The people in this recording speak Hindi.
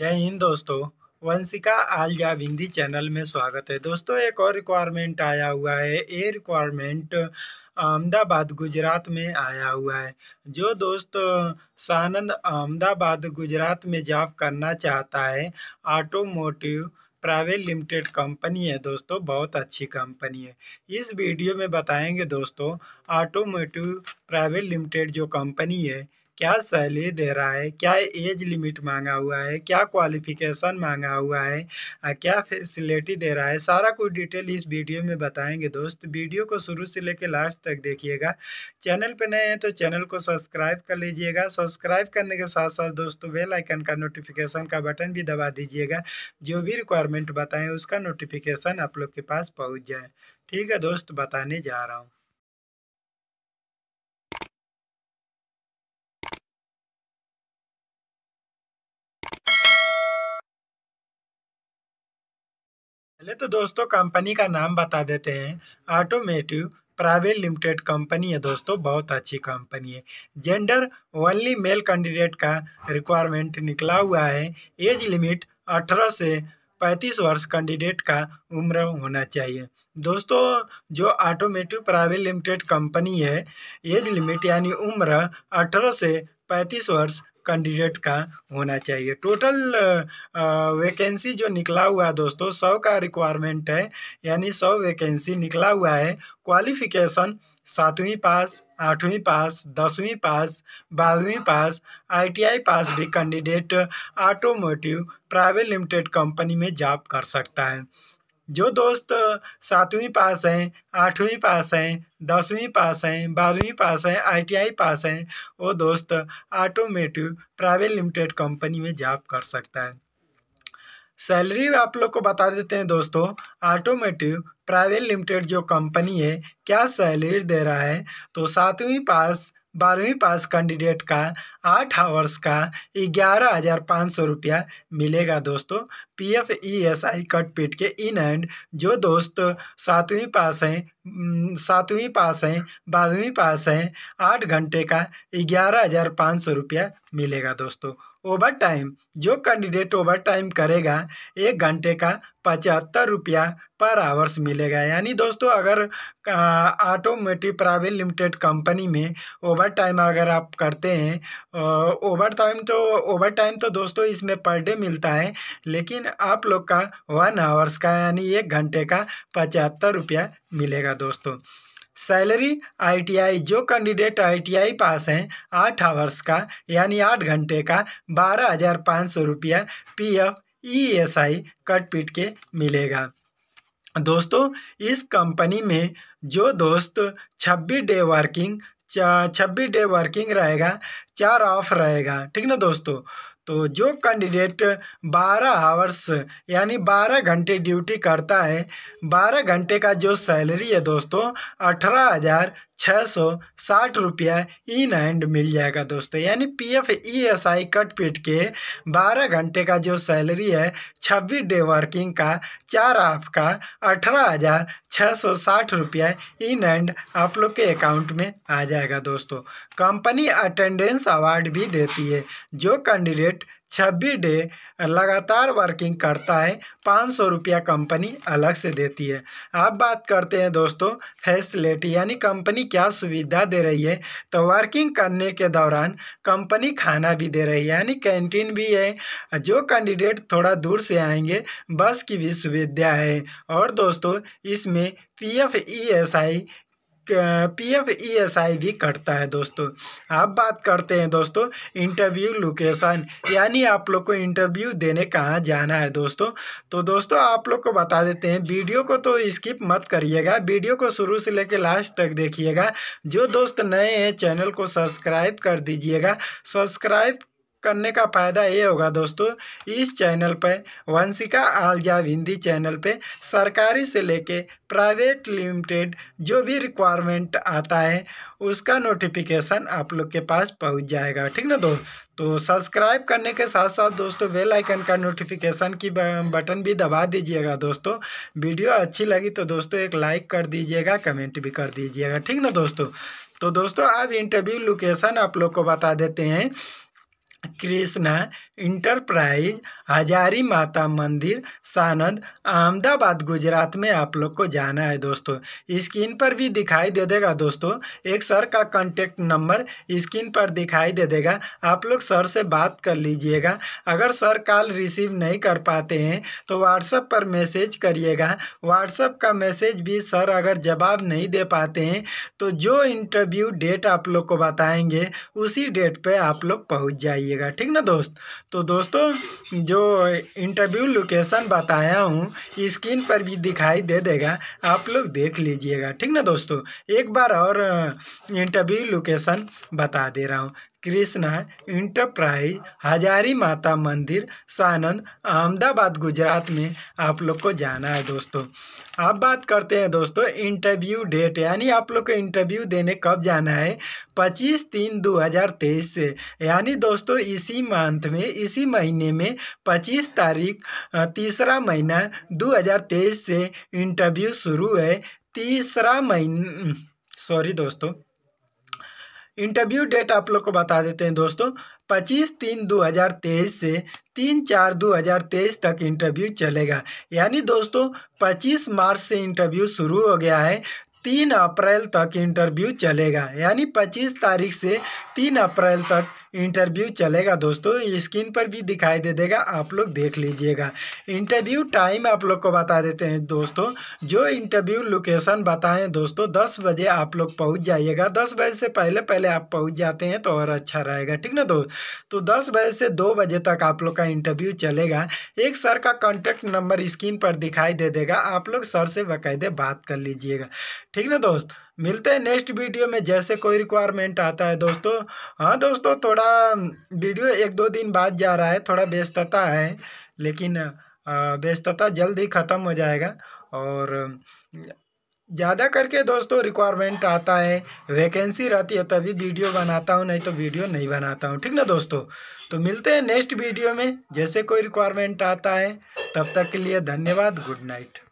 जय हिंद दोस्तों वंशिका आल जा हिंदी चैनल में स्वागत है दोस्तों एक और रिक्वायरमेंट आया हुआ है ये रिक्वायरमेंट अहमदाबाद गुजरात में आया हुआ है जो दोस्त सानंद अहमदाबाद गुजरात में जॉब करना चाहता है ऑटोमोटिव प्राइवेट लिमिटेड कंपनी है दोस्तों बहुत अच्छी कंपनी है इस वीडियो में बताएंगे दोस्तों ऑटोमोटिव प्राइवेट लिमिटेड जो कंपनी है क्या सैलरी दे रहा है क्या एज लिमिट मांगा हुआ है क्या क्वालिफिकेशन मांगा हुआ है क्या फैसिलिटी दे रहा है सारा कुछ डिटेल इस वीडियो में बताएंगे दोस्त वीडियो को शुरू से लेकर लास्ट तक देखिएगा चैनल पर नए हैं तो चैनल को सब्सक्राइब कर लीजिएगा सब्सक्राइब करने के साथ साथ दोस्तों बेल आइकन का नोटिफिकेशन का बटन भी दबा दीजिएगा जो भी रिक्वायरमेंट बताएं उसका नोटिफिकेशन आप लोग के पास पहुँच जाए ठीक है दोस्त बताने जा रहा हूँ पहले तो दोस्तों कंपनी का नाम बता देते हैं ऑटोमेटिव प्राइवेट लिमिटेड कंपनी है दोस्तों बहुत अच्छी कंपनी है जेंडर ओनली मेल कैंडिडेट का रिक्वायरमेंट निकला हुआ है एज लिमिट अठारह से पैंतीस वर्ष कैंडिडेट का उम्र होना चाहिए दोस्तों जो ऑटोमेटिव प्राइवेट लिमिटेड कंपनी है एज लिमिट यानी उम्र अठारह से पैंतीस वर्ष कैंडिडेट का होना चाहिए टोटल वैकेंसी जो निकला हुआ है दोस्तों सौ का रिक्वायरमेंट है यानी सौ वैकेंसी निकला हुआ है क्वालिफिकेशन सातवीं पास आठवीं पास दसवीं पास बारहवीं पास आईटीआई पास भी candidate automotive private limited company में जॉब कर सकता है जो दोस्त सातवीं पास हैं आठवीं पास हैं दसवीं पास हैं बारहवीं पास हैं आईटीआई पास हैं वो दोस्त ऑटोमेटिव प्राइवेट लिमिटेड कंपनी में जॉब कर सकता है सैलरी आप लोग को बता देते हैं दोस्तों ऑटोमेटिव प्राइवेट लिमिटेड जो कंपनी है क्या सैलरी दे रहा है तो सातवीं पास बारहवीं पास कैंडिडेट का आठ आवर्स का ग्यारह हज़ार पाँच सौ रुपया मिलेगा दोस्तों P F E S I cut पीट के इन एंड जो दोस्त सातवीं पास हैं सातवीं पास हैं बारहवीं पास हैं आठ घंटे का ग्यारह हज़ार पाँच सौ रुपया मिलेगा दोस्तों ओवर टाइम जो कैंडिडेट ओवर टाइम करेगा एक घंटे का पचहत्तर रुपया पर आवर्स मिलेगा यानी दोस्तों अगर ऑटोमोटिव प्राइवेट लिमिटेड कंपनी में ओवर टाइम अगर आप करते हैं ओवर टाइम तो ओवर टाइम तो दोस्तों इसमें पर डे मिलता है लेकिन आप लोग का वन आवर्स का यानी एक घंटे का पचहत्तर रुपया मिलेगा दोस्तों सैलरी आईटीआई जो कैंडिडेट आईटीआई पास हैं आठ आवर्स का यानी आठ घंटे का बारह हज़ार पाँच सौ रुपया P F E S I कटपीट के मिलेगा दोस्तों इस कंपनी में जो दोस्त छब्बीस डे वर्किंग छब्बीस डे वर्किंग रहेगा चार ऑफ रहेगा ठीक ना दोस्तों तो जो कैंडिडेट बारह हावर्स यानी बारह घंटे ड्यूटी करता है बारह घंटे का जो सैलरी है दोस्तों अठारह हज़ार छः सौ साठ रुपया इन e एंड मिल जाएगा दोस्तों यानी P F E S I cut पीट के बारह घंटे का जो सैलरी है छब्बीस डे वर्किंग का चार हाफ का अठारह हज़ार छः सौ साठ रुपया इन e एंड आप लोग के अकाउंट में आ जाएगा दोस्तों कंपनी अटेंडेंस अवार्ड भी देती है जो कैंडिडेट छब्बीस डे लगातार वर्किंग करता है पाँच सौ रुपया कंपनी अलग से देती है अब बात करते हैं दोस्तों फैसिलिटी यानी कंपनी क्या सुविधा दे रही है तो वर्किंग करने के दौरान कंपनी खाना भी दे रही है यानी कैंटीन भी है जो कैंडिडेट थोड़ा दूर से आएंगे बस की भी सुविधा है और दोस्तों इसमें P F E S I PF ESI e भी कटता है दोस्तों अब बात करते हैं दोस्तों इंटरव्यू लोकेशन यानी आप लोग को इंटरव्यू देने कहाँ जाना है दोस्तों तो दोस्तों आप लोग को बता देते हैं वीडियो को तो स्किप मत करिएगा वीडियो को शुरू से लेकर लास्ट तक देखिएगा जो दोस्त नए हैं चैनल को सब्सक्राइब कर दीजिएगा सब्सक्राइब करने का फ़ायदा ये होगा दोस्तों इस चैनल पर वंशिका आलजाब हिंदी चैनल पे सरकारी से लेके प्राइवेट लिमिटेड जो भी रिक्वायरमेंट आता है उसका नोटिफिकेशन आप लोग के पास पहुंच जाएगा ठीक ना दोस्त तो सब्सक्राइब करने के साथ साथ दोस्तों बेल आइकन का नोटिफिकेशन की बटन भी दबा दीजिएगा दोस्तों वीडियो अच्छी लगी तो दोस्तों एक लाइक कर दीजिएगा कमेंट भी कर दीजिएगा ठीक ना दोस्तों तो दोस्तों अब इंटरव्यू लोकेशन आप लोग को बता देते हैं कृष्णा इंटरप्राइज हजारी माता मंदिर सानंद अहमदाबाद गुजरात में आप लोग को जाना है दोस्तों स्क्रीन पर भी दिखाई दे देगा दोस्तों एक सर का कांटेक्ट नंबर स्क्रीन पर दिखाई दे देगा आप लोग सर से बात कर लीजिएगा अगर सर कॉल रिसीव नहीं कर पाते हैं तो व्हाट्सएप पर मैसेज करिएगा व्हाट्सएप का मैसेज भी सर अगर जवाब नहीं दे पाते हैं तो जो इंटरव्यू डेट आप लोग को बताएँगे उसी डेट पर आप लोग पहुँच जाइए करिएगा ठीक ना दोस्त तो दोस्तों जो इंटरव्यू लोकेशन बताया हूँ स्क्रीन पर भी दिखाई दे देगा आप लोग देख लीजिएगा ठीक ना दोस्तों एक बार और इंटरव्यू लोकेशन बता दे रहा हूँ कृष्णा इंटरप्राइज हजारी माता मंदिर सानंद अहमदाबाद गुजरात में आप लोग को जाना है दोस्तों आप बात करते हैं दोस्तों इंटरव्यू डेट यानी आप लोग को इंटरव्यू देने कब जाना है पच्चीस तीन दो हजार तेईस से यानी दोस्तों इसी मंथ में इसी महीने में पच्चीस तारीख तीसरा महीना दो हज़ार तेईस से इंटरव्यू शुरू है तीसरा महीन सॉरी दोस्तों इंटरव्यू डेट आप लोग को बता देते हैं दोस्तों पच्चीस तीन दो हज़ार तेईस से तीन चार दो हज़ार तेईस तक इंटरव्यू चलेगा यानी दोस्तों पच्चीस मार्च से इंटरव्यू शुरू हो गया है तीन अप्रैल तक इंटरव्यू चलेगा यानी पच्चीस तारीख से तीन अप्रैल तक इंटरव्यू चलेगा दोस्तों स्क्रीन पर भी दिखाई दे देगा आप लोग देख लीजिएगा इंटरव्यू टाइम आप लोग को बता देते हैं दोस्तों जो इंटरव्यू लोकेशन बताएं दोस्तों दस बजे आप लोग पहुँच जाइएगा दस बजे से पहले पहले आप पहुँच जाते हैं तो और अच्छा रहेगा ठीक ना दोस्त तो दस बजे से दो बजे तक आप लोग का इंटरव्यू चलेगा एक सर का कॉन्टैक्ट नंबर स्क्रीन पर दिखाई दे देगा आप लोग सर से बाकायदे बात कर लीजिएगा ठीक ना दोस्त मिलते हैं नेक्स्ट वीडियो में जैसे कोई रिक्वायरमेंट आता है दोस्तों हाँ दोस्तों थोड़ा वीडियो एक दो दिन बाद जा रहा है थोड़ा व्यस्तता है लेकिन व्यस्तता जल्द ही ख़त्म हो जाएगा और ज़्यादा करके दोस्तों रिक्वायरमेंट आता है वैकेंसी रहती है तभी वीडियो बनाता हूँ नहीं तो वीडियो नहीं बनाता हूँ ठीक ना दोस्तों तो मिलते हैं नेक्स्ट वीडियो में जैसे कोई रिक्वायरमेंट आता है तब तक के लिए धन्यवाद गुड नाइट